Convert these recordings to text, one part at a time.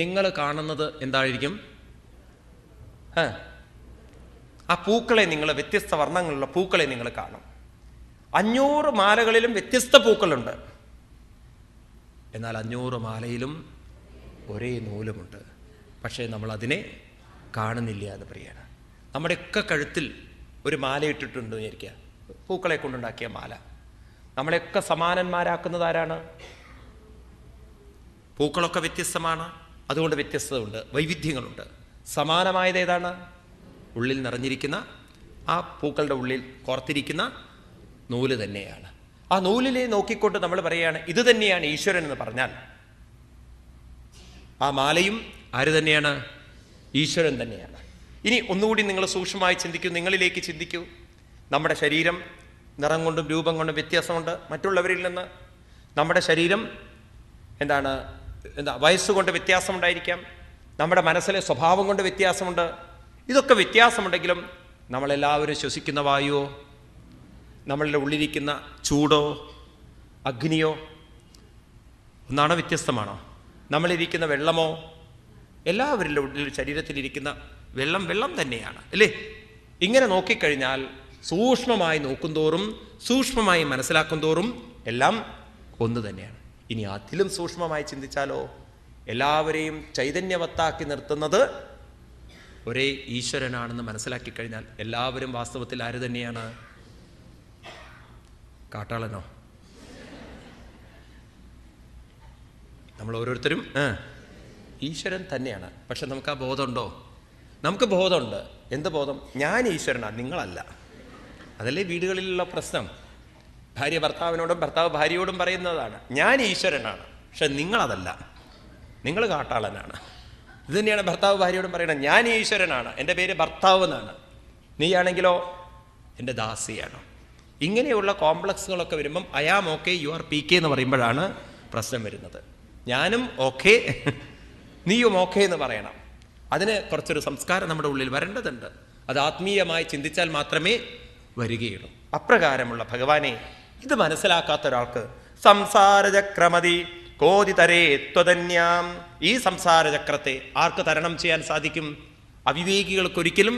നിങ്ങൾ കാണുന്നത് എന്തായിരിക്കും ആ പൂക്കളെ നിങ്ങൾ വ്യത്യസ്ത വർണ്ണങ്ങളുള്ള പൂക്കളെ നിങ്ങൾ കാണും അഞ്ഞൂറ് മാലകളിലും വ്യത്യസ്ത പൂക്കളുണ്ട് എന്നാൽ അഞ്ഞൂറ് മാലയിലും ഒരേ നൂലുമുണ്ട് പക്ഷേ നമ്മൾ അതിനെ കാണുന്നില്ല എന്ന് പറയാണ് നമ്മുടെയൊക്കെ കഴുത്തിൽ ഒരു മാല ഇട്ടിട്ടുണ്ട് വിചാരിക്കുക പൂക്കളെ കൊണ്ടുണ്ടാക്കിയ മാല നമ്മളെയൊക്കെ സമാനന്മാരാക്കുന്നത് ആരാണ് പൂക്കളൊക്കെ വ്യത്യസ്തമാണ് അതുകൊണ്ട് വ്യത്യസ്തതയുണ്ട് വൈവിധ്യങ്ങളുണ്ട് സമാനമായത് ഏതാണ് ഉള്ളിൽ നിറഞ്ഞിരിക്കുന്ന ആ പൂക്കളുടെ ഉള്ളിൽ കോർത്തിരിക്കുന്ന നൂല് തന്നെയാണ് ആ നൂലിലെ നോക്കിക്കൊണ്ട് നമ്മൾ പറയുകയാണ് ഇത് തന്നെയാണ് ഈശ്വരൻ എന്ന് പറഞ്ഞാൽ ആ മാലയും ആര് തന്നെയാണ് ഈശ്വരൻ തന്നെയാണ് ഇനി ഒന്നുകൂടി നിങ്ങൾ സൂക്ഷ്മമായി ചിന്തിക്കൂ നിങ്ങളിലേക്ക് ചിന്തിക്കൂ നമ്മുടെ ശരീരം നിറം കൊണ്ടും രൂപം കൊണ്ടും വ്യത്യാസമുണ്ട് മറ്റുള്ളവരിൽ നിന്ന് നമ്മുടെ ശരീരം എന്താണ് എന്താ വയസ്സുകൊണ്ട് വ്യത്യാസമുണ്ടായിരിക്കാം നമ്മുടെ മനസ്സിലെ സ്വഭാവം കൊണ്ട് വ്യത്യാസമുണ്ട് ഇതൊക്കെ വ്യത്യാസമുണ്ടെങ്കിലും നമ്മളെല്ലാവരും ശ്വസിക്കുന്ന വായുവോ നമ്മളുടെ ഉള്ളിരിക്കുന്ന ചൂടോ അഗ്നിയോ ഒന്നാണോ വ്യത്യസ്തമാണോ നമ്മളിരിക്കുന്ന വെള്ളമോ എല്ലാവരുടെ ഉള്ളിൽ ശരീരത്തിലിരിക്കുന്ന വെള്ളം വെള്ളം തന്നെയാണ് അല്ലേ ഇങ്ങനെ നോക്കിക്കഴിഞ്ഞാൽ സൂക്ഷ്മമായി നോക്കുന്തോറും സൂക്ഷ്മമായി മനസ്സിലാക്കുന്തോറും എല്ലാം ഒന്ന് തന്നെയാണ് ഇനി അതിലും സൂക്ഷ്മമായി ചിന്തിച്ചാലോ എല്ലാവരെയും ചൈതന്യവത്താക്കി നിർത്തുന്നത് ഒരേ ഈശ്വരനാണെന്ന് മനസ്സിലാക്കി കഴിഞ്ഞാൽ എല്ലാവരും വാസ്തവത്തിൽ ആര് തന്നെയാണ് കാട്ടാളനോ നമ്മൾ ഓരോരുത്തരും ഈശ്വരൻ തന്നെയാണ് പക്ഷെ നമുക്ക് ആ ബോധമുണ്ടോ നമുക്ക് ബോധമുണ്ട് എന്ത് ബോധം ഞാൻ ഈശ്വരനാണ് നിങ്ങളല്ല അതല്ലേ വീടുകളിലുള്ള പ്രശ്നം ഭാര്യ ഭർത്താവിനോടും ഭർത്താവ് ഭാര്യയോടും പറയുന്നതാണ് ഞാൻ ഈശ്വരനാണ് പക്ഷെ നിങ്ങളതല്ല നിങ്ങൾ കാട്ടാളനാണ് ഇത് തന്നെയാണ് ഭർത്താവ് ഭാര്യയോടും പറയുന്നത് ഞാൻ ഈശ്വരനാണ് എൻ്റെ പേര് ഭർത്താവ് എന്നാണ് നീയാണെങ്കിലോ എൻ്റെ ദാസിയാണ് ഇങ്ങനെയുള്ള കോംപ്ലക്സുകളൊക്കെ വരുമ്പം I am okay you are P K എന്ന് പറയുമ്പോഴാണ് പ്രശ്നം വരുന്നത് ഞാനും ഓക്കെ നീയും ഓക്കെ എന്ന് പറയണം അതിന് കുറച്ചൊരു സംസ്കാരം നമ്മുടെ ഉള്ളിൽ വരേണ്ടതുണ്ട് അത് ആത്മീയമായി ചിന്തിച്ചാൽ മാത്രമേ വരികയുള്ളൂ അപ്രകാരമുള്ള ഭഗവാനെ ഇത് മനസ്സിലാക്കാത്ത ഒരാൾക്ക് സംസാരചക്രമതി കോതി തരേ ത്വതന്യാം ഈ സംസാരചക്രത്തെ ആർക്ക് തരണം ചെയ്യാൻ സാധിക്കും അവിവേകികൾക്കൊരിക്കലും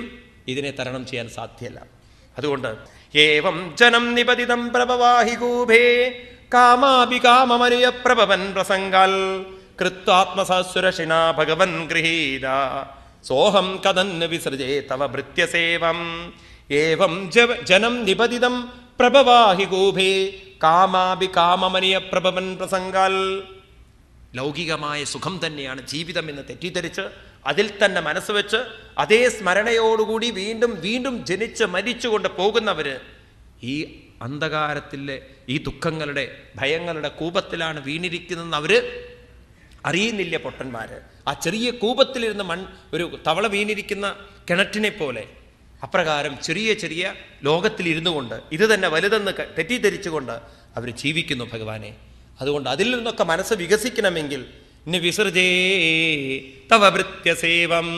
ഇതിനെ തരണം ചെയ്യാൻ സാധ്യല്ല അതുകൊണ്ട് ഏവം ജനം നിപതിതം പ്രഭവാഹികൂഭേ കാമാഭികാമമനുയ പ്രഭവൻ പ്രസംഗാൽ കൃത്വാത്മസസുരക്ഷിണ ഭഗവൻ ഗൃഹീത സോഹം കഥന്ന് വിസൃജേ തവ ഭൃത്യസേവം ഏവം ജനം നിപതിതം പ്രഭവാഹി ഗോഭേ കാമാഭി കാമമനിയ പ്രഭവൻ പ്രസംഗാൽ ലൗകികമായ സുഖം തന്നെയാണ് ജീവിതം എന്ന് തെറ്റിദ്ധരിച്ച് അതിൽ തന്നെ മനസ്സ് വെച്ച് അതേ സ്മരണയോടുകൂടി വീണ്ടും വീണ്ടും ജനിച്ച് മരിച്ചുകൊണ്ട് പോകുന്നവര് ഈ അന്ധകാരത്തിലെ ഈ ദുഃഖങ്ങളുടെ ഭയങ്ങളുടെ കൂപത്തിലാണ് വീണിരിക്കുന്നതെന്ന് അവർ അറിയുന്നില്ല പൊട്ടന്മാർ ആ ചെറിയ കൂപത്തിലിരുന്ന് മൺ ഒരു തവള വീണിരിക്കുന്ന കിണറ്റിനെ പോലെ അപ്രകാരം ചെറിയ ചെറിയ ലോകത്തിലിരുന്നു കൊണ്ട് ഇത് തന്നെ വലുതെന്ന് തെറ്റിദ്ധരിച്ചുകൊണ്ട് അവർ ജീവിക്കുന്നു ഭഗവാനെ അതുകൊണ്ട് അതിൽ നിന്നൊക്കെ മനസ്സ് വികസിക്കണമെങ്കിൽ ഇനി വിസർജേ തവ വൃത്യസേവം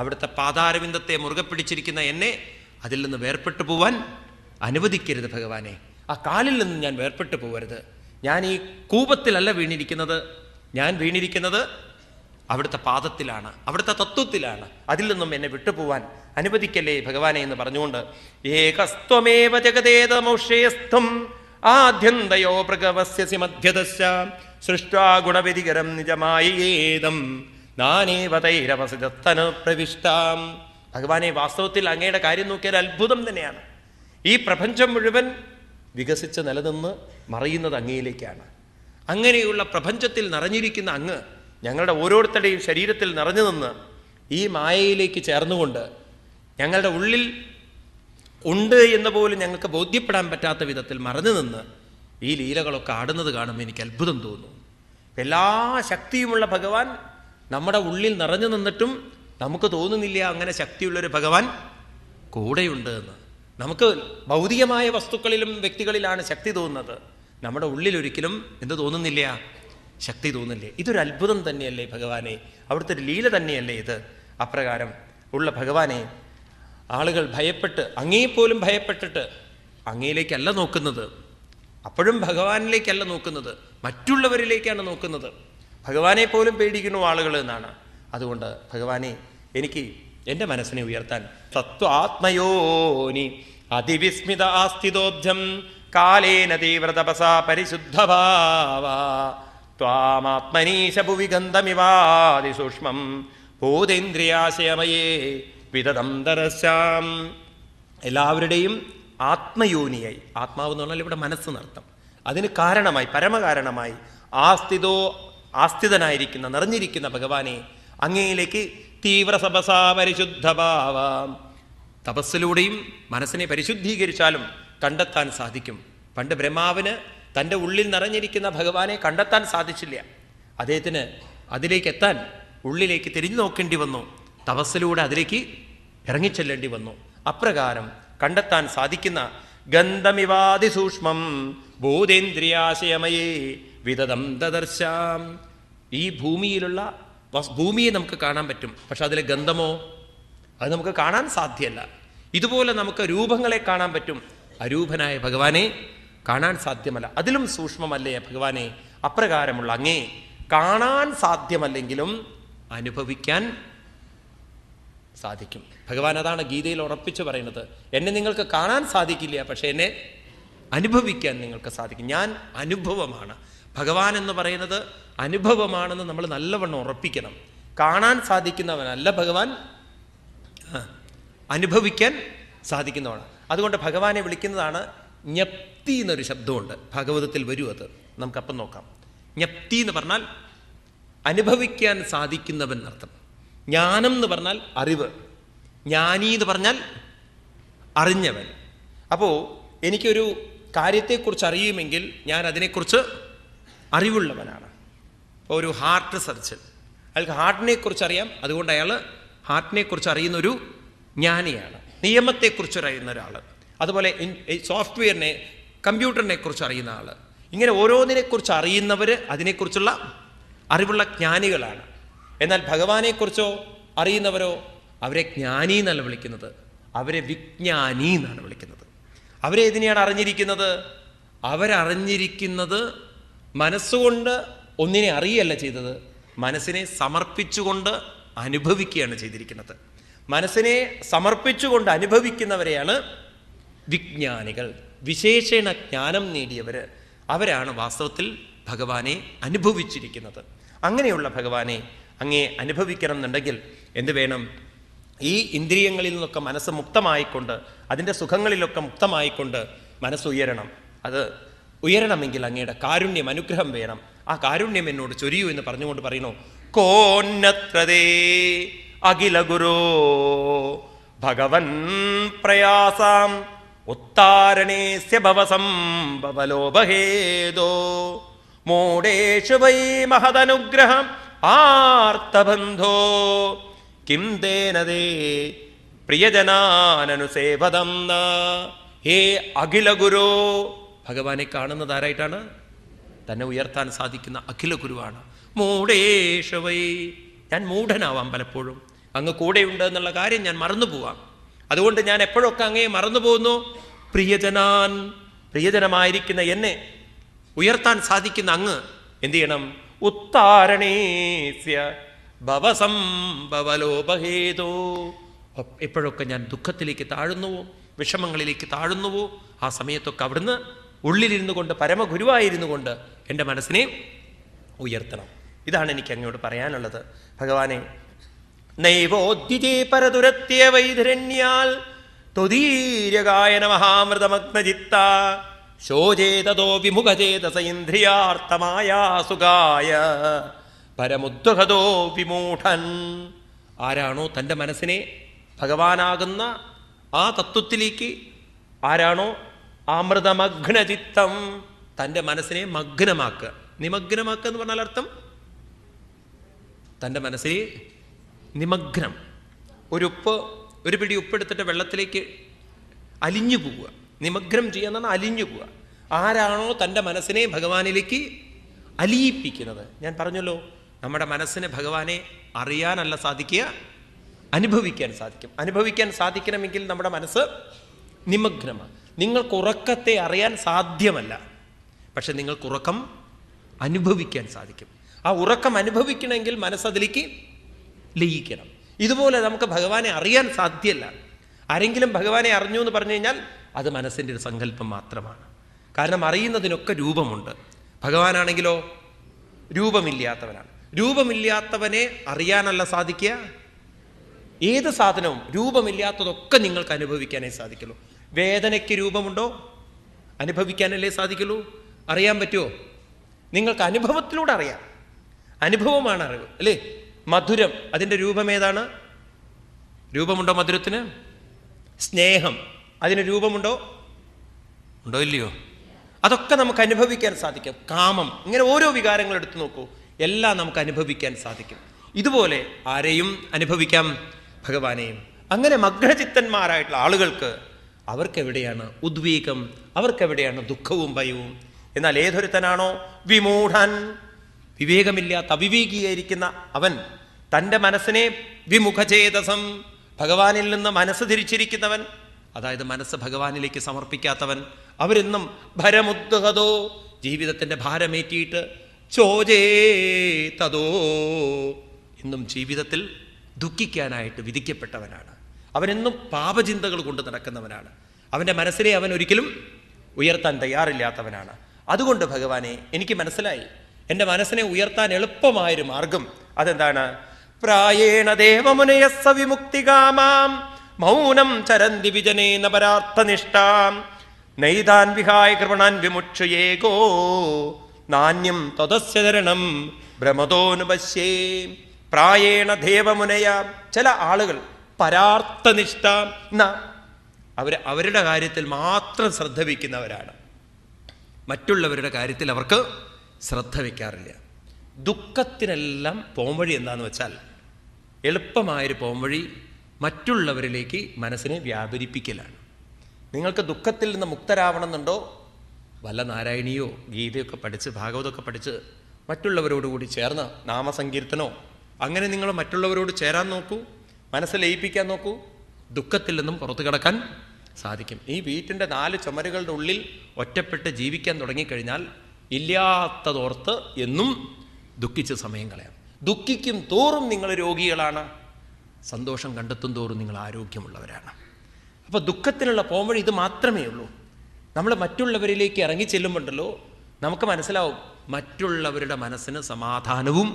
അവിടുത്തെ പാതാരവിന്ദത്തെ മുറുകെ പിടിച്ചിരിക്കുന്ന എന്നെ അതിൽ നിന്ന് വേർപെട്ടു പോവാൻ അനുവദിക്കരുത് ഭഗവാനെ ആ കാലിൽ നിന്ന് ഞാൻ വേർപെട്ടു പോകരുത് ഞാൻ ഈ കൂപത്തിലല്ല വീണിരിക്കുന്നത് ഞാൻ വീണിരിക്കുന്നത് അവിടുത്തെ പാദത്തിലാണ് അവിടുത്തെ തത്വത്തിലാണ് അതിൽ നിന്നും എന്നെ വിട്ടുപോവാൻ അനുവദിക്കല്ലേ ഭഗവാനെ എന്ന് പറഞ്ഞുകൊണ്ട് ഏകസ്ത്വമേവ ജഗതേതമോഷേസ്ഥം ആദ്യന്തയോ പ്രഗവസ്യസി മധ്യദശ സൃഷ്ടാ ഗുണവ്യതികരം നിജമായേതം നാനേവതൈരവസിതത്തനു പ്രവിഷ്ടാം ഭഗവാനെ വാസ്തവത്തിൽ അങ്ങയുടെ കാര്യം നോക്കിയാൽ അത്ഭുതം തന്നെയാണ് ഈ പ്രപഞ്ചം മുഴുവൻ വികസിച്ച് നിലനിന്ന് മറയുന്നത് അങ്ങയിലേക്കാണ് അങ്ങനെയുള്ള പ്രപഞ്ചത്തിൽ നിറഞ്ഞിരിക്കുന്ന അങ്ങ് ഞങ്ങളുടെ ഓരോരുത്തരുടെയും ശരീരത്തിൽ നിറഞ്ഞു നിന്ന് ഈ മായയിലേക്ക് ചേർന്നുകൊണ്ട് ഞങ്ങളുടെ ഉള്ളിൽ ഉണ്ട് എന്ന് പോലും ഞങ്ങൾക്ക് ബോധ്യപ്പെടാൻ പറ്റാത്ത വിധത്തിൽ മറഞ്ഞു നിന്ന് ഈ ലീലകളൊക്കെ ആടുന്നത് കാണുമ്പോൾ എനിക്ക് അത്ഭുതം തോന്നുന്നു എല്ലാ ശക്തിയുമുള്ള ഭഗവാൻ നമ്മുടെ ഉള്ളിൽ നിറഞ്ഞു നിന്നിട്ടും നമുക്ക് തോന്നുന്നില്ല അങ്ങനെ ശക്തിയുള്ളൊരു ഭഗവാൻ കൂടെയുണ്ട് എന്ന് നമുക്ക് ഭൗതികമായ വസ്തുക്കളിലും വ്യക്തികളിലാണ് ശക്തി തോന്നുന്നത് നമ്മുടെ ഉള്ളിലൊരിക്കലും എന്ത് തോന്നുന്നില്ല ശക്തി തോന്നില്ലേ ഇതൊരു അത്ഭുതം തന്നെയല്ലേ ഭഗവാനെ അവിടുത്തെ ഒരു ലീല തന്നെയല്ലേ ഇത് അപ്രകാരം ഉള്ള ഭഗവാനെ ആളുകൾ ഭയപ്പെട്ട് അങ്ങേപ്പോലും പോലും ഭയപ്പെട്ടിട്ട് അങ്ങയിലേക്കല്ല നോക്കുന്നത് അപ്പോഴും ഭഗവാനിലേക്കല്ല നോക്കുന്നത് മറ്റുള്ളവരിലേക്കാണ് നോക്കുന്നത് ഭഗവാനെ പോലും പേടിക്കുന്നു ആളുകൾ എന്നാണ് അതുകൊണ്ട് ഭഗവാനെ എനിക്ക് എൻ്റെ മനസ്സിനെ ഉയർത്താൻ തത്വാത്മയോനി അതിവിസ്മിത ആസ്ഥിതോബ്ജം കാലേന തപസാ പരിശുദ്ധഭാവാ ഗന്ധമിവാതിസൂക്ഷ്മം ഭൂതേന്ദ്രിയാശയമയേ വിതദന്തരശാം എല്ലാവരുടെയും ആത്മയോനിയായി ആത്മാവ് എന്ന് പറഞ്ഞാൽ ഇവിടെ മനസ്സ് നർത്തം അതിന് കാരണമായി പരമകാരണമായി ആസ്ഥിതോ ആസ്ഥിതനായിരിക്കുന്ന നിറഞ്ഞിരിക്കുന്ന ഭഗവാനെ അങ്ങയിലേക്ക് തീവ്ര സപസാ പരിശുദ്ധഭാവാം തപസ്സിലൂടെയും മനസ്സിനെ പരിശുദ്ധീകരിച്ചാലും കണ്ടെത്താൻ സാധിക്കും പണ്ട് ബ്രഹ്മാവിന് തൻ്റെ ഉള്ളിൽ നിറഞ്ഞിരിക്കുന്ന ഭഗവാനെ കണ്ടെത്താൻ സാധിച്ചില്ല അദ്ദേഹത്തിന് അതിലേക്ക് എത്താൻ ഉള്ളിലേക്ക് തിരിഞ്ഞു നോക്കേണ്ടി വന്നു തപസ്സിലൂടെ അതിലേക്ക് ഇറങ്ങിച്ചെല്ലേണ്ടി വന്നു അപ്രകാരം കണ്ടെത്താൻ സാധിക്കുന്ന ഗന്ധമിവാദി സൂക്ഷ്മം ഭൂതേന്ദ്രിയാശയമയേ വിതതം ദദർശാം ഈ ഭൂമിയിലുള്ള ഭൂമിയെ നമുക്ക് കാണാൻ പറ്റും പക്ഷെ അതിലെ ഗന്ധമോ അത് നമുക്ക് കാണാൻ സാധ്യമല്ല ഇതുപോലെ നമുക്ക് രൂപങ്ങളെ കാണാൻ പറ്റും അരൂപനായ ഭഗവാനെ കാണാൻ സാധ്യമല്ല അതിലും സൂക്ഷ്മമല്ലേ ഭഗവാനെ അപ്രകാരമുള്ള അങ്ങേ കാണാൻ സാധ്യമല്ലെങ്കിലും അനുഭവിക്കാൻ സാധിക്കും ഭഗവാൻ അതാണ് ഗീതയിൽ ഉറപ്പിച്ചു പറയുന്നത് എന്നെ നിങ്ങൾക്ക് കാണാൻ സാധിക്കില്ല പക്ഷേ എന്നെ അനുഭവിക്കാൻ നിങ്ങൾക്ക് സാധിക്കും ഞാൻ അനുഭവമാണ് ഭഗവാൻ എന്ന് പറയുന്നത് അനുഭവമാണെന്ന് നമ്മൾ നല്ലവണ്ണം ഉറപ്പിക്കണം കാണാൻ സാധിക്കുന്നവനല്ല ഭഗവാൻ അനുഭവിക്കാൻ സാധിക്കുന്നവനാണ് അതുകൊണ്ട് ഭഗവാനെ വിളിക്കുന്നതാണ് ഞപ്തി എന്നൊരു ശബ്ദമുണ്ട് ഭാഗവതത്തിൽ വരൂ അത് നമുക്കപ്പം നോക്കാം ഞപ്തി എന്ന് പറഞ്ഞാൽ അനുഭവിക്കാൻ സാധിക്കുന്നവൻ എന്നർത്ഥം ജ്ഞാനം എന്ന് പറഞ്ഞാൽ അറിവ് ജ്ഞാനി എന്ന് പറഞ്ഞാൽ അറിഞ്ഞവൻ അപ്പോൾ എനിക്കൊരു കാര്യത്തെക്കുറിച്ച് അറിയുമെങ്കിൽ ഞാൻ അതിനെക്കുറിച്ച് അറിവുള്ളവനാണ് ഒരു ഹാർട്ട് സർജൻ അയാൾക്ക് കുറിച്ച് അറിയാം അതുകൊണ്ട് അയാൾ കുറിച്ച് അറിയുന്നൊരു ജ്ഞാനിയാണ് നിയമത്തെക്കുറിച്ച് അറിയുന്ന ഒരാൾ അതുപോലെ സോഫ്റ്റ്വെയറിനെ കമ്പ്യൂട്ടറിനെ കുറിച്ച് അറിയുന്ന ആൾ ഇങ്ങനെ ഓരോന്നിനെക്കുറിച്ച് അറിയുന്നവർ അതിനെക്കുറിച്ചുള്ള അറിവുള്ള ജ്ഞാനികളാണ് എന്നാൽ ഭഗവാനെക്കുറിച്ചോ അറിയുന്നവരോ അവരെ ജ്ഞാനി എന്നല്ല വിളിക്കുന്നത് അവരെ വിജ്ഞാനി എന്നാണ് വിളിക്കുന്നത് അവരെ ഇതിനെയാണ് അറിഞ്ഞിരിക്കുന്നത് അവരറിഞ്ഞിരിക്കുന്നത് മനസ്സുകൊണ്ട് ഒന്നിനെ അറിയല്ല ചെയ്തത് മനസ്സിനെ സമർപ്പിച്ചുകൊണ്ട് അനുഭവിക്കുകയാണ് ചെയ്തിരിക്കുന്നത് മനസ്സിനെ സമർപ്പിച്ചുകൊണ്ട് അനുഭവിക്കുന്നവരെയാണ് വിജ്ഞാനികൾ വിശേഷണ ജ്ഞാനം നേടിയവർ അവരാണ് വാസ്തവത്തിൽ ഭഗവാനെ അനുഭവിച്ചിരിക്കുന്നത് അങ്ങനെയുള്ള ഭഗവാനെ അങ്ങേ അനുഭവിക്കണം എന്നുണ്ടെങ്കിൽ എന്ത് വേണം ഈ ഇന്ദ്രിയങ്ങളിൽ നിന്നൊക്കെ മനസ്സ് മുക്തമായിക്കൊണ്ട് അതിൻ്റെ സുഖങ്ങളിലൊക്കെ മുക്തമായിക്കൊണ്ട് മനസ്സുയരണം അത് ഉയരണമെങ്കിൽ അങ്ങയുടെ കാരുണ്യം അനുഗ്രഹം വേണം ആ കാരുണ്യം എന്നോട് ചൊരിയൂ എന്ന് പറഞ്ഞുകൊണ്ട് പറയുന്നു കോന്നത്രദേ അഖില ഗുരോ ഭഗവൻ പ്രയാസാം ഉത്താരണേസ്യ ഭവസംഭവലോപഹേദോ മൂടേഷു വൈ മഹദനുഗ്രഹം ആർത്തബന്ധോ കിം തേനദേ പ്രിയജനാനനുസേവതം ഹേ അഖില ഗുരു ഭഗവാനെ കാണുന്നത് ആരായിട്ടാണ് തന്നെ ഉയർത്താൻ സാധിക്കുന്ന അഖില ഗുരുവാണ് വൈ ഞാൻ മൂഢനാവാം പലപ്പോഴും അങ്ങ് കൂടെയുണ്ട് എന്നുള്ള കാര്യം ഞാൻ മറന്നു പോവാം അതുകൊണ്ട് ഞാൻ എപ്പോഴൊക്കെ അങ്ങേ മറന്നു പോകുന്നു പ്രിയജനാൻ പ്രിയജനമായിരിക്കുന്ന എന്നെ ഉയർത്താൻ സാധിക്കുന്ന അങ്ങ് എന്ത് ചെയ്യണം ഉത്താരണേസ്യ ഭവസംഭവലോപഹേതോ എപ്പോഴൊക്കെ ഞാൻ ദുഃഖത്തിലേക്ക് താഴുന്നുവോ വിഷമങ്ങളിലേക്ക് താഴുന്നുവോ ആ സമയത്തൊക്കെ അവിടുന്ന് ഉള്ളിലിരുന്നു കൊണ്ട് പരമഗുരുവായിരുന്നു കൊണ്ട് എൻ്റെ മനസ്സിനെ ഉയർത്തണം ഇതാണ് എനിക്ക് അങ്ങോട്ട് പറയാനുള്ളത് ഭഗവാനെ നൈവോദ്യുതി പരതുരത്യ വൈധരണ്യാൽ ത്വദീരകായ നമഹാമൃതമഗ്നജിത്ത ശോചേതോ വിമുഖചേതസ വിമുഖചേതസൈന്ദ്രിയാർത്ഥമായാസുഖായ പരമുദ്ദുഹതോ വിമൂഢൻ ആരാണോ തൻ്റെ മനസ്സിനെ ഭഗവാനാകുന്ന ആ തത്വത്തിലേക്ക് ആരാണോ അമൃതമഗ്നചിത്തം തൻ്റെ മനസ്സിനെ മഗ്നമാക്കുക നിമഗ്നമാക്കുക എന്ന് പറഞ്ഞാൽ അർത്ഥം തൻ്റെ മനസ്സിനെ നിമഗ്നം ഒരു ഉപ്പ് ഒരു പിടി ഉപ്പെടുത്തിട്ട് വെള്ളത്തിലേക്ക് അലിഞ്ഞു പോവുക നിമഗ്നം ചെയ്യുന്നതാണ് അലിഞ്ഞു പോവുക ആരാണോ തൻ്റെ മനസ്സിനെ ഭഗവാനിലേക്ക് അലിയിപ്പിക്കുന്നത് ഞാൻ പറഞ്ഞല്ലോ നമ്മുടെ മനസ്സിന് ഭഗവാനെ അറിയാനല്ല സാധിക്കുക അനുഭവിക്കാൻ സാധിക്കും അനുഭവിക്കാൻ സാധിക്കണമെങ്കിൽ നമ്മുടെ മനസ്സ് നിമഗ്നമാണ് നിങ്ങൾക്ക് ഉറക്കത്തെ അറിയാൻ സാധ്യമല്ല പക്ഷെ നിങ്ങൾക്ക് ഉറക്കം അനുഭവിക്കാൻ സാധിക്കും ആ ഉറക്കം അനുഭവിക്കണമെങ്കിൽ മനസ്സതിലേക്ക് ലയിക്കണം ഇതുപോലെ നമുക്ക് ഭഗവാനെ അറിയാൻ സാധ്യല്ല ആരെങ്കിലും ഭഗവാനെ അറിഞ്ഞു എന്ന് പറഞ്ഞു കഴിഞ്ഞാൽ അത് മനസ്സിൻ്റെ ഒരു സങ്കല്പം മാത്രമാണ് കാരണം അറിയുന്നതിനൊക്കെ രൂപമുണ്ട് ഭഗവാനാണെങ്കിലോ രൂപമില്ലാത്തവനാണ് രൂപമില്ലാത്തവനെ അറിയാനല്ല സാധിക്കുക ഏത് സാധനവും രൂപമില്ലാത്തതൊക്കെ നിങ്ങൾക്ക് അനുഭവിക്കാനേ സാധിക്കുള്ളൂ വേദനയ്ക്ക് രൂപമുണ്ടോ അനുഭവിക്കാനല്ലേ സാധിക്കുള്ളൂ അറിയാൻ പറ്റുമോ നിങ്ങൾക്ക് അനുഭവത്തിലൂടെ അറിയാം അനുഭവമാണ് അറിവ് അല്ലേ മധുരം അതിൻ്റെ രൂപം ഏതാണ് രൂപമുണ്ടോ മധുരത്തിന് സ്നേഹം അതിന് രൂപമുണ്ടോ ഉണ്ടോ ഇല്ലയോ അതൊക്കെ നമുക്ക് അനുഭവിക്കാൻ സാധിക്കും കാമം ഇങ്ങനെ ഓരോ വികാരങ്ങൾ എടുത്തു നോക്കൂ എല്ലാം നമുക്ക് അനുഭവിക്കാൻ സാധിക്കും ഇതുപോലെ ആരെയും അനുഭവിക്കാം ഭഗവാനെയും അങ്ങനെ മഗ്നചിത്തന്മാരായിട്ടുള്ള ആളുകൾക്ക് അവർക്കെവിടെയാണ് ഉദ്വീകം അവർക്കെവിടെയാണ് ദുഃഖവും ഭയവും എന്നാൽ ഏതൊരുത്തനാണോ വിമൂഢൻ വിവേകമില്ലാത്ത അവിവേകിയായിരിക്കുന്ന അവൻ തൻ്റെ മനസ്സിനെ വിമുഖചേതസം ഭഗവാനിൽ നിന്ന് മനസ്സ് തിരിച്ചിരിക്കുന്നവൻ അതായത് മനസ്സ് ഭഗവാനിലേക്ക് സമർപ്പിക്കാത്തവൻ അവരെന്നും ഭരമുദ്ഗതോ ജീവിതത്തിൻ്റെ ഭാരമേറ്റിയിട്ട് ചോജേ തതോ എന്നും ജീവിതത്തിൽ ദുഃഖിക്കാനായിട്ട് വിധിക്കപ്പെട്ടവനാണ് അവനെന്നും പാപചിന്തകൾ കൊണ്ട് നടക്കുന്നവനാണ് അവൻ്റെ മനസ്സിനെ അവൻ ഒരിക്കലും ഉയർത്താൻ തയ്യാറില്ലാത്തവനാണ് അതുകൊണ്ട് ഭഗവാനെ എനിക്ക് മനസ്സിലായി എൻ്റെ മനസ്സിനെ ഉയർത്താൻ എളുപ്പമായൊരു മാർഗം അതെന്താണ് പ്രായേണ ദേവമുനയസ്സ വിമുക്തികാമാം മൗനം ചരന്തി വിജനേ പരാർത്ഥനിഷ്ഠാം നൈതാൻ വിഹായ കൃപണാൻ വിമുക്ഷുയേകോ നാന്യം തതസ്യചരണം ഭ്രമതോനുപശ്യേ പ്രായേണ ദേവമുനയ ചില ആളുകൾ പരാർത്ഥനിഷ്ഠ എന്ന അവർ അവരുടെ കാര്യത്തിൽ മാത്രം ശ്രദ്ധ വയ്ക്കുന്നവരാണ് മറ്റുള്ളവരുടെ കാര്യത്തിൽ അവർക്ക് ശ്രദ്ധ വയ്ക്കാറില്ല ദുഃഖത്തിനെല്ലാം പോംവഴി എന്താന്ന് വെച്ചാൽ എളുപ്പമായൊരു പോംവഴി മറ്റുള്ളവരിലേക്ക് മനസ്സിനെ വ്യാപരിപ്പിക്കലാണ് നിങ്ങൾക്ക് ദുഃഖത്തിൽ നിന്ന് മുക്തരാവണമെന്നുണ്ടോ വല്ല നാരായണിയോ ഗീതയൊക്കെ പഠിച്ച് ഭാഗവതമൊക്കെ പഠിച്ച് മറ്റുള്ളവരോടുകൂടി ചേർന്ന് നാമസങ്കീർത്തനോ അങ്ങനെ നിങ്ങൾ മറ്റുള്ളവരോട് ചേരാൻ നോക്കൂ മനസ്സ് ലയിപ്പിക്കാൻ നോക്കൂ ദുഃഖത്തിൽ നിന്നും പുറത്തു കിടക്കാൻ സാധിക്കും ഈ വീട്ടിൻ്റെ നാല് ചുമരുകളുടെ ഉള്ളിൽ ഒറ്റപ്പെട്ട് ജീവിക്കാൻ തുടങ്ങിക്കഴിഞ്ഞാൽ ഇല്ലാത്തതോർത്ത് എന്നും ദുഃഖിച്ച സമയം കളയാം ദുഃഖിക്കും തോറും നിങ്ങൾ രോഗികളാണ് സന്തോഷം കണ്ടെത്തും തോറും നിങ്ങൾ ആരോഗ്യമുള്ളവരാണ് അപ്പോൾ ദുഃഖത്തിനുള്ള പോംവഴി ഇത് മാത്രമേ ഉള്ളൂ നമ്മൾ മറ്റുള്ളവരിലേക്ക് ഇറങ്ങി ചെല്ലുമ്പോണ്ടല്ലോ നമുക്ക് മനസ്സിലാവും മറ്റുള്ളവരുടെ മനസ്സിന് സമാധാനവും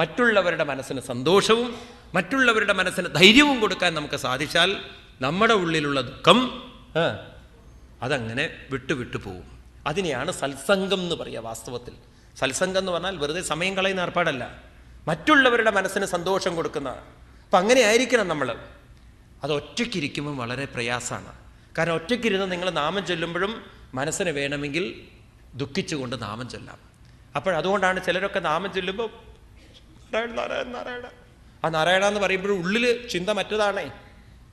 മറ്റുള്ളവരുടെ മനസ്സിന് സന്തോഷവും മറ്റുള്ളവരുടെ മനസ്സിന് ധൈര്യവും കൊടുക്കാൻ നമുക്ക് സാധിച്ചാൽ നമ്മുടെ ഉള്ളിലുള്ള ദുഃഖം അതങ്ങനെ വിട്ടുവിട്ടു പോകും അതിനെയാണ് സത്സംഗം എന്ന് പറയുക വാസ്തവത്തിൽ സത്സംഗം എന്ന് പറഞ്ഞാൽ വെറുതെ സമയം കളയുന്ന ഏർപ്പാടല്ല മറ്റുള്ളവരുടെ മനസ്സിന് സന്തോഷം കൊടുക്കുന്ന അപ്പം അങ്ങനെ ആയിരിക്കണം നമ്മൾ അത് ഒറ്റയ്ക്കിരിക്കുമ്പോൾ വളരെ പ്രയാസമാണ് കാരണം ഒറ്റയ്ക്കിരുന്ന് നിങ്ങൾ നാമം ചൊല്ലുമ്പോഴും മനസ്സിന് വേണമെങ്കിൽ ദുഃഖിച്ചുകൊണ്ട് നാമം ചൊല്ലാം അപ്പോഴതുകൊണ്ടാണ് ചിലരൊക്കെ നാമം ചൊല്ലുമ്പോൾ നാരായണ നാരായണ നാരായണ ആ നാരായണ എന്ന് പറയുമ്പോഴും ഉള്ളിൽ ചിന്ത മറ്റതാണേ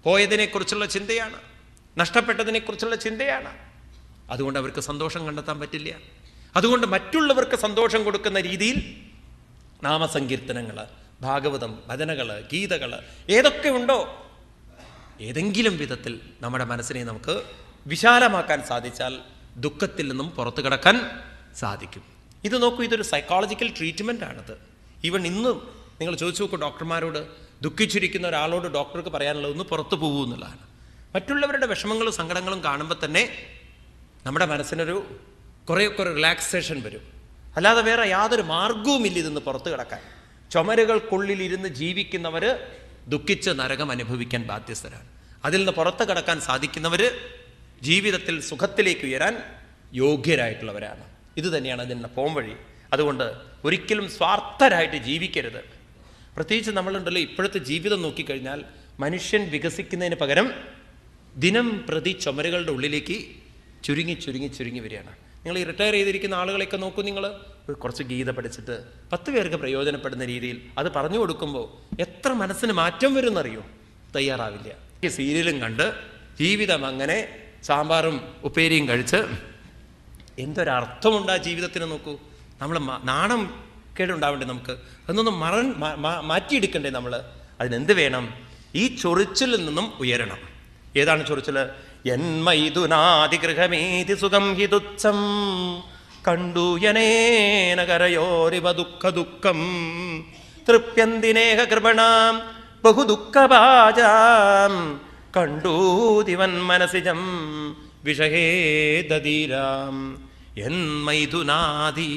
പോയതിനെക്കുറിച്ചുള്ള ചിന്തയാണ് നഷ്ടപ്പെട്ടതിനെക്കുറിച്ചുള്ള ചിന്തയാണ് അതുകൊണ്ട് അവർക്ക് സന്തോഷം കണ്ടെത്താൻ പറ്റില്ല അതുകൊണ്ട് മറ്റുള്ളവർക്ക് സന്തോഷം കൊടുക്കുന്ന രീതിയിൽ നാമസങ്കീർത്തനങ്ങൾ ഭാഗവതം ഭജനകൾ ഗീതകൾ ഏതൊക്കെ ഉണ്ടോ ഏതെങ്കിലും വിധത്തിൽ നമ്മുടെ മനസ്സിനെ നമുക്ക് വിശാലമാക്കാൻ സാധിച്ചാൽ ദുഃഖത്തിൽ നിന്നും പുറത്തു കിടക്കാൻ സാധിക്കും ഇത് നോക്കൂ ഇതൊരു സൈക്കോളജിക്കൽ ട്രീറ്റ്മെൻ്റ് ആണത് ഈവൺ ഇന്നും നിങ്ങൾ ചോദിച്ചു നോക്കൂ ഡോക്ടർമാരോട് ദുഃഖിച്ചിരിക്കുന്ന ഒരാളോട് ഡോക്ടർക്ക് പറയാനുള്ളത് ഒന്ന് പുറത്തു പോകൂ എന്നുള്ളതാണ് മറ്റുള്ളവരുടെ വിഷമങ്ങളും സങ്കടങ്ങളും കാണുമ്പോൾ തന്നെ നമ്മുടെ മനസ്സിനൊരു കുറേയൊക്കെ ഒരു റിലാക്സേഷൻ വരും അല്ലാതെ വേറെ യാതൊരു മാർഗവുമില്ല ഇതെന്ന് പുറത്തു കിടക്കാൻ ഇരുന്ന് ജീവിക്കുന്നവർ ദുഃഖിച്ച് നരകം അനുഭവിക്കാൻ ബാധ്യസ്ഥരാണ് അതിൽ നിന്ന് പുറത്തു കിടക്കാൻ സാധിക്കുന്നവർ ജീവിതത്തിൽ സുഖത്തിലേക്ക് ഉയരാൻ യോഗ്യരായിട്ടുള്ളവരാണ് ഇത് തന്നെയാണ് അതിൻ്റെ പോംവഴി അതുകൊണ്ട് ഒരിക്കലും സ്വാർത്ഥരായിട്ട് ജീവിക്കരുത് പ്രത്യേകിച്ച് നമ്മളുണ്ടല്ലോ ഇപ്പോഴത്തെ ജീവിതം നോക്കിക്കഴിഞ്ഞാൽ മനുഷ്യൻ വികസിക്കുന്നതിന് പകരം ദിനം പ്രതി ചുമരുകളുടെ ഉള്ളിലേക്ക് ചുരുങ്ങി ചുരുങ്ങി ചുരുങ്ങി വരികയാണ് നിങ്ങൾ ഈ റിട്ടയർ ചെയ്തിരിക്കുന്ന ആളുകളെയൊക്കെ നോക്കൂ നിങ്ങൾ കുറച്ച് ഗീത പഠിച്ചിട്ട് പത്ത് പേർക്ക് പ്രയോജനപ്പെടുന്ന രീതിയിൽ അത് പറഞ്ഞു കൊടുക്കുമ്പോൾ എത്ര മനസ്സിന് മാറ്റം വരുമെന്നറിയോ തയ്യാറാവില്ല ഈ സീരിയലും കണ്ട് ജീവിതം അങ്ങനെ സാമ്പാറും ഉപ്പേരിയും കഴിച്ച് എന്തൊരർത്ഥമുണ്ട് ആ ജീവിതത്തിന് നോക്കൂ നമ്മൾ നാണം കേടുണ്ടാവണ്ടേ നമുക്ക് അതൊന്നും മറ മാറ്റിയെടുക്കണ്ടേ നമ്മൾ അതിനെന്ത് വേണം ഈ ചൊറിച്ചിലിൽ നിന്നും ഉയരണം ഏതാണ് ചൊറിച്ചിൽ യന്മൈതുനാതിഗൃഹമേതി സുഖം ദുഃഖം കണ്ടു യനേനകരയോരിവ ദുഃഖ ദുഃഖം തൃപ്യന്തിനേഹ കൃപണാം ബഹുദുഃഖഭാജാം കണ്ടൂതിവൻ മനസിജം വിഷഹേ ദീരാം എന്മൈതുനാദി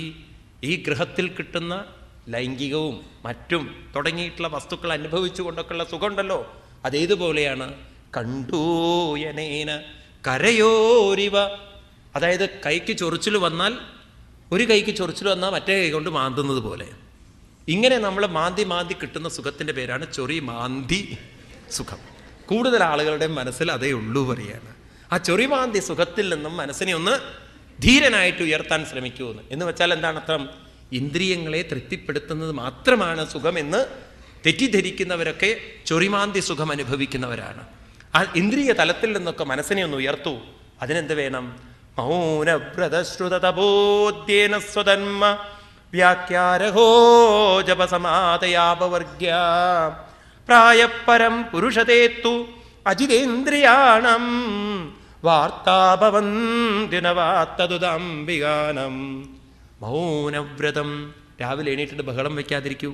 ഈ ഗൃഹത്തിൽ കിട്ടുന്ന ലൈംഗികവും മറ്റും തുടങ്ങിയിട്ടുള്ള വസ്തുക്കൾ അനുഭവിച്ചുകൊണ്ടൊക്കെയുള്ള സുഖമുണ്ടല്ലോ അതേതുപോലെയാണ് കണ്ടൂയനേന കരയോരിവ അതായത് കൈക്ക് ചൊറിച്ചിൽ വന്നാൽ ഒരു കൈക്ക് ചൊറിച്ചിൽ വന്നാൽ മറ്റേ കൈ കൊണ്ട് മാന്തുന്നത് പോലെ ഇങ്ങനെ നമ്മൾ മാന്തി മാന്തി കിട്ടുന്ന സുഖത്തിൻ്റെ പേരാണ് ചൊറി മാന്തി സുഖം കൂടുതൽ ആളുകളുടെ മനസ്സിൽ അതേ ഉള്ളൂ പറയാണ് ആ മാന്തി സുഖത്തിൽ നിന്നും മനസ്സിനെ ഒന്ന് ധീരനായിട്ട് ഉയർത്താൻ ശ്രമിക്കൂ എന്ന് എന്ന് വെച്ചാൽ എന്താണ് അർത്ഥം ഇന്ദ്രിയങ്ങളെ തൃപ്തിപ്പെടുത്തുന്നത് മാത്രമാണ് സുഖമെന്ന് തെറ്റിദ്ധരിക്കുന്നവരൊക്കെ ചൊറിമാന്തി സുഖം അനുഭവിക്കുന്നവരാണ് ആ ഇന്ദ്രിയ തലത്തിൽ നിന്നൊക്കെ മനസ്സിനെ ഒന്ന് ഉയർത്തൂ അതിനെന്ത് വേണം മൗനവ്രതശ്രുതബോധ്യേന സ്വധർമ്മ വ്യാഖ്യാരഹോ ജപസമാതയാപവർഗ്യ പ്രായപരം പുരുഷതേത്തു അജിതേന്ദ്രിയാണം വാർത്താഭവന്തിനവാത്തതുതാംബികാനം മൗനവ്രതം രാവിലെ എണീറ്റിട്ട് ബഹളം വയ്ക്കാതിരിക്കൂ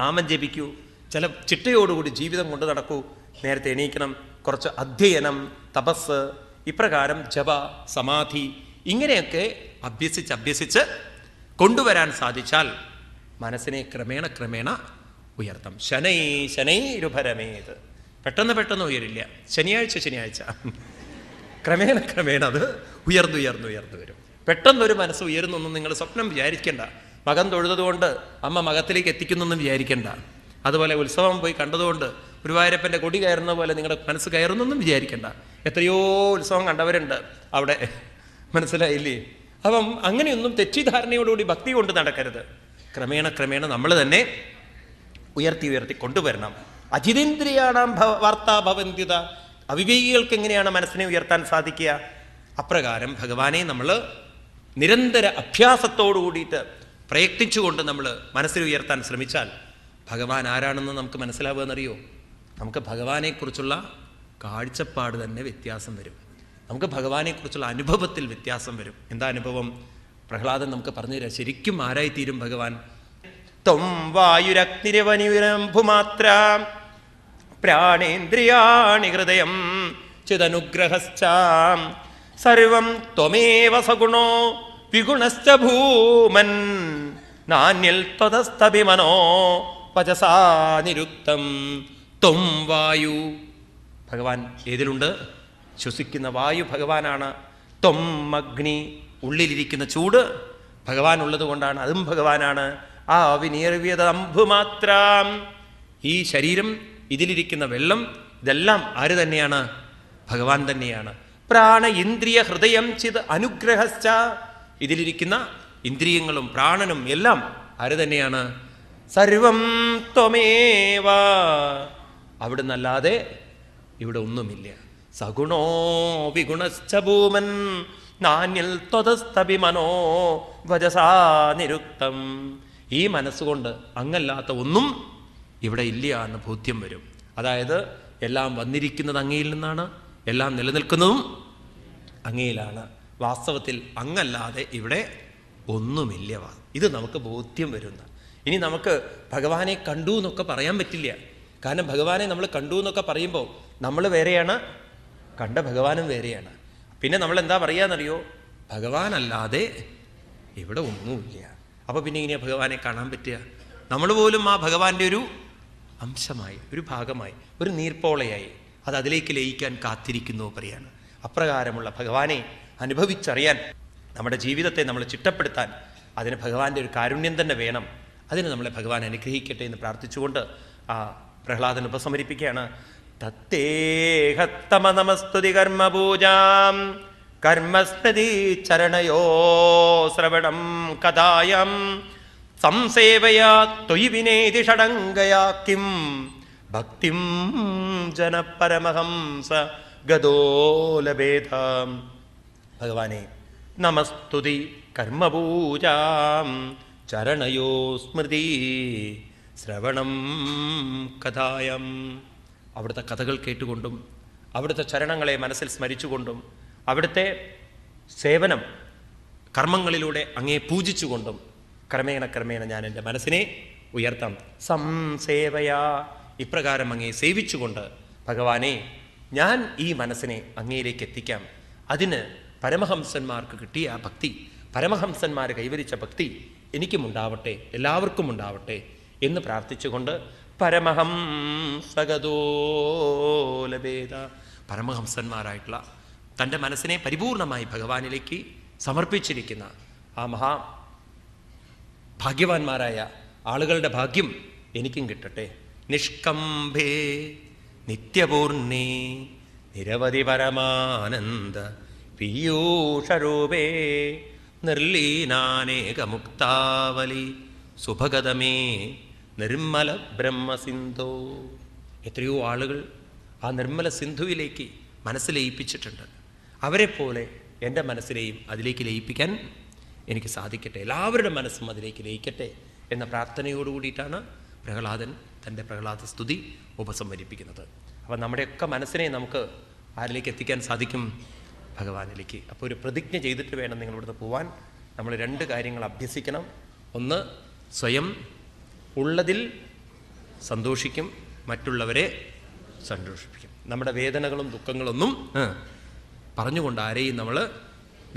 നാമം ജപിക്കൂ ചില ചിട്ടയോടുകൂടി ജീവിതം കൊണ്ട് നടക്കൂ നേരത്തെ എണീക്കണം കുറച്ച് അധ്യയനം തപസ് ഇപ്രകാരം ജപ സമാധി ഇങ്ങനെയൊക്കെ അഭ്യസിച്ച് അഭ്യസിച്ച് കൊണ്ടുവരാൻ സാധിച്ചാൽ മനസ്സിനെ ക്രമേണ ക്രമേണ ഉയർത്തം ശനൈ ശനൈ രുഭരമേത് പെട്ടെന്ന് പെട്ടെന്ന് ഉയരില്ല ശനിയാഴ്ച ശനിയാഴ്ച ക്രമേണ ക്രമേണ അത് ഉയർന്നുയർന്നുയർന്നു വരും പെട്ടെന്നൊരു മനസ്സ് ഉയരുന്നൊന്നും നിങ്ങൾ സ്വപ്നം വിചാരിക്കേണ്ട മകൻ തൊഴുതുകൊണ്ട് അമ്മ മകത്തിലേക്ക് എത്തിക്കുന്നൊന്നും വിചാരിക്കേണ്ട അതുപോലെ ഉത്സവം പോയി കണ്ടതുകൊണ്ട് ഗുരുവായൂരപ്പൻ്റെ കൊടി കയറുന്ന പോലെ നിങ്ങളുടെ മനസ്സ് കയറുന്നൊന്നും വിചാരിക്കേണ്ട എത്രയോ ഉത്സവം കണ്ടവരുണ്ട് അവിടെ മനസ്സിലായില്ലേ അപ്പം അങ്ങനെയൊന്നും തെറ്റിദ്ധാരണയോടുകൂടി ഭക്തി കൊണ്ട് നടക്കരുത് ക്രമേണ ക്രമേണ നമ്മൾ തന്നെ ഉയർത്തി ഉയർത്തി കൊണ്ടുവരണം അജിതേന്ദ്രിയാണ് വാർത്താ ഭവന്തിത അവിവേകികൾക്ക് എങ്ങനെയാണ് മനസ്സിനെ ഉയർത്താൻ സാധിക്കുക അപ്രകാരം ഭഗവാനെ നമ്മൾ നിരന്തര അഭ്യാസത്തോടു കൂടിയിട്ട് പ്രയത്നിച്ചുകൊണ്ട് നമ്മൾ മനസ്സിൽ ഉയർത്താൻ ശ്രമിച്ചാൽ ഭഗവാൻ ആരാണെന്ന് നമുക്ക് എന്നറിയോ നമുക്ക് ഭഗവാനെക്കുറിച്ചുള്ള കാഴ്ചപ്പാട് തന്നെ വ്യത്യാസം വരും നമുക്ക് ഭഗവാനെക്കുറിച്ചുള്ള അനുഭവത്തിൽ വ്യത്യാസം വരും എന്താ അനുഭവം പ്രഹ്ലാദൻ നമുക്ക് തരാം ശരിക്കും ആരായിത്തീരും ഭഗവാൻ ത്വം വായുരഗ്നിരവനിരംഭുമാത്ര പ്രാണേന്ദ്രിയാണി ഹൃദയം ചിതനുഗ്രഹശ്ചാം സർവം ത്വമേവ സഗുണോ വിഗുണശ്ച ഭൂമൻ നാന്യൽ ത്വതസ്തഭിമനോ പചസാ നിരുക്തം ത്വം വായു ഭഗവാൻ ഏതിലുണ്ട് ശ്വസിക്കുന്ന വായു ഭഗവാനാണ് ത്വം അഗ്നി ഉള്ളിലിരിക്കുന്ന ചൂട് ഭഗവാൻ ഉള്ളത് കൊണ്ടാണ് അതും ഭഗവാനാണ് ആ മാത്രം ഈ ശരീരം ഇതിലിരിക്കുന്ന വെള്ളം ഇതെല്ലാം ആര് തന്നെയാണ് ഭഗവാൻ തന്നെയാണ് പ്രാണ ഇന്ദ്രിയ ഹൃദയം ചിത് അനുഗ്രഹസ്ഥ ഇതിലിരിക്കുന്ന ഇന്ദ്രിയങ്ങളും പ്രാണനും എല്ലാം ആര് തന്നെയാണ് സർവം ത്വമേവാ അവിടെ നിന്നല്ലാതെ ഇവിടെ ഒന്നുമില്ല സഗുണോ വിഗുണശ്ച ഭൂമൻ നാന്യൽ ത്വതസ്തഭിമനോ വജസാ നിരുക്തം ഈ മനസ്സുകൊണ്ട് അങ്ങല്ലാത്ത ഒന്നും ഇവിടെ ഇല്ല എന്ന് ബോധ്യം വരും അതായത് എല്ലാം വന്നിരിക്കുന്നത് അങ്ങയിൽ നിന്നാണ് എല്ലാം നിലനിൽക്കുന്നതും അങ്ങയിലാണ് വാസ്തവത്തിൽ അങ്ങല്ലാതെ ഇവിടെ ഒന്നുമില്ല ഇത് നമുക്ക് ബോധ്യം വരുന്ന ഇനി നമുക്ക് ഭഗവാനെ കണ്ടു എന്നൊക്കെ പറയാൻ പറ്റില്ല കാരണം ഭഗവാനെ നമ്മൾ കണ്ടു എന്നൊക്കെ പറയുമ്പോൾ നമ്മൾ വേറെയാണ് കണ്ട ഭഗവാനും വേറെയാണ് പിന്നെ നമ്മൾ എന്താ പറയാന്നറിയോ ഭഗവാനല്ലാതെ ഇവിടെ ഒന്നുമില്ല അപ്പോൾ പിന്നെ ഇങ്ങനെയാ ഭഗവാനെ കാണാൻ പറ്റുക നമ്മൾ പോലും ആ ഭഗവാന്റെ ഒരു അംശമായി ഒരു ഭാഗമായി ഒരു നീർപ്പോളയായി അത് അതിലേക്ക് ലയിക്കാൻ കാത്തിരിക്കുന്നു പറയാണ് അപ്രകാരമുള്ള ഭഗവാനെ അനുഭവിച്ചറിയാൻ നമ്മുടെ ജീവിതത്തെ നമ്മൾ ചിട്ടപ്പെടുത്താൻ അതിന് ഭഗവാന്റെ ഒരു കാരുണ്യം തന്നെ വേണം അതിന് നമ്മളെ ഭഗവാൻ അനുഗ്രഹിക്കട്ടെ എന്ന് പ്രാർത്ഥിച്ചുകൊണ്ട് ആ പ്രഹ്ലാദൻ ഉപസമരിപ്പിക്കുകയാണ് തത്തേഹത്തമ നമസ്തുതി കർമ്മപൂജാം കർമ്മസ്തതി ചരണയോ ശ്രവണം കഥായം സംസേവയാ തൊയ് ഷടങ്കയാ കിം ഭക്തിം ജനപരമഹംസ ഗതോലഭേദ ഭഗവാനെ നമസ്തുതി കർമ്മപൂജാം ചരണയോ സ്മൃതി ശ്രവണം കഥായം അവിടുത്തെ കഥകൾ കേട്ടുകൊണ്ടും അവിടുത്തെ ചരണങ്ങളെ മനസ്സിൽ സ്മരിച്ചുകൊണ്ടും അവിടുത്തെ സേവനം കർമ്മങ്ങളിലൂടെ അങ്ങേ പൂജിച്ചുകൊണ്ടും ക്രമേണ ക്രമേണ ഞാൻ എൻ്റെ മനസ്സിനെ ഉയർത്താം സംസേവയാ ഇപ്രകാരം അങ്ങേ സേവിച്ചുകൊണ്ട് ഭഗവാനെ ഞാൻ ഈ മനസ്സിനെ അങ്ങയിലേക്ക് എത്തിക്കാം അതിന് പരമഹംസന്മാർക്ക് കിട്ടിയ ഭക്തി പരമഹംസന്മാർ കൈവരിച്ച ഭക്തി എനിക്കും ഉണ്ടാവട്ടെ എല്ലാവർക്കും ഉണ്ടാവട്ടെ എന്ന് പ്രാർത്ഥിച്ചുകൊണ്ട് പരമഹം സഗതോലഭേദ പരമഹംസന്മാരായിട്ടുള്ള തൻ്റെ മനസ്സിനെ പരിപൂർണമായി ഭഗവാനിലേക്ക് സമർപ്പിച്ചിരിക്കുന്ന ആ മഹാ ഭാഗ്യവാന്മാരായ ആളുകളുടെ ഭാഗ്യം എനിക്കും കിട്ടട്ടെ നിഷ്കംഭേ നിത്യപൂർണേ നിരവധി പരമാനന്ദ പീയൂഷരൂപേ നിർലീനാനേകമുക്താവലി സുഭഗതമേ നിർമ്മല ബ്രഹ്മസിന്ധോ എത്രയോ ആളുകൾ ആ നിർമ്മല സിന്ധുവിലേക്ക് മനസ്സ് ലയിപ്പിച്ചിട്ടുണ്ട് അവരെപ്പോലെ എൻ്റെ മനസ്സിനെയും അതിലേക്ക് ലയിപ്പിക്കാൻ എനിക്ക് സാധിക്കട്ടെ എല്ലാവരുടെ മനസ്സും അതിലേക്ക് ലയിക്കട്ടെ എന്ന പ്രാർത്ഥനയോടുകൂടിയിട്ടാണ് പ്രഹ്ലാദൻ തൻ്റെ പ്രഹ്ലാദ സ്തുതി ഉപസംഹരിപ്പിക്കുന്നത് അപ്പം നമ്മുടെയൊക്കെ മനസ്സിനെ നമുക്ക് ആരിലേക്ക് എത്തിക്കാൻ സാധിക്കും ഭഗവാനിലേക്ക് അപ്പോൾ ഒരു പ്രതിജ്ഞ ചെയ്തിട്ട് വേണം നിങ്ങളിവിടുത്തെ പോവാൻ നമ്മൾ രണ്ട് കാര്യങ്ങൾ അഭ്യസിക്കണം ഒന്ന് സ്വയം ഉള്ളതിൽ സന്തോഷിക്കും മറ്റുള്ളവരെ സന്തോഷിപ്പിക്കും നമ്മുടെ വേദനകളും ദുഃഖങ്ങളൊന്നും പറഞ്ഞുകൊണ്ട് ആരെയും നമ്മൾ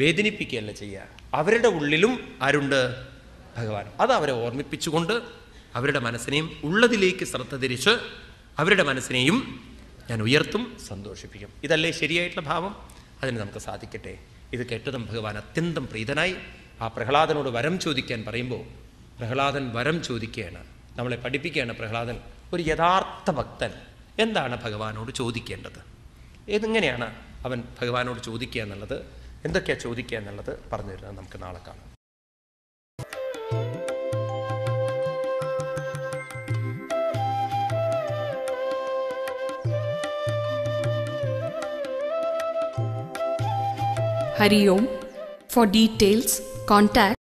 വേദനിപ്പിക്കുകയല്ല ചെയ്യുക അവരുടെ ഉള്ളിലും ആരുണ്ട് ഭഗവാൻ അത് അവരെ ഓർമ്മിപ്പിച്ചുകൊണ്ട് അവരുടെ മനസ്സിനെയും ഉള്ളതിലേക്ക് ശ്രദ്ധ തിരിച്ച് അവരുടെ മനസ്സിനെയും ഞാൻ ഉയർത്തും സന്തോഷിപ്പിക്കും ഇതല്ലേ ശരിയായിട്ടുള്ള ഭാവം അതിന് നമുക്ക് സാധിക്കട്ടെ ഇത് കേട്ടതും ഭഗവാൻ അത്യന്തം പ്രീതനായി ആ പ്രഹ്ലാദനോട് വരം ചോദിക്കാൻ പറയുമ്പോൾ പ്രഹ്ലാദൻ വരം ചോദിക്കുകയാണ് നമ്മളെ പഠിപ്പിക്കുകയാണ് പ്രഹ്ലാദൻ ഒരു യഥാർത്ഥ ഭക്തൻ എന്താണ് ഭഗവാനോട് ചോദിക്കേണ്ടത് ഏതെങ്ങനെയാണ് അവൻ ഭഗവാനോട് ചോദിക്കുക എന്നുള്ളത് എന്തൊക്കെയാണ് ചോദിക്കുക എന്നുള്ളത് പറഞ്ഞു തരുന്നത് നമുക്ക് നാളെ കാണാം Hari Om for details contact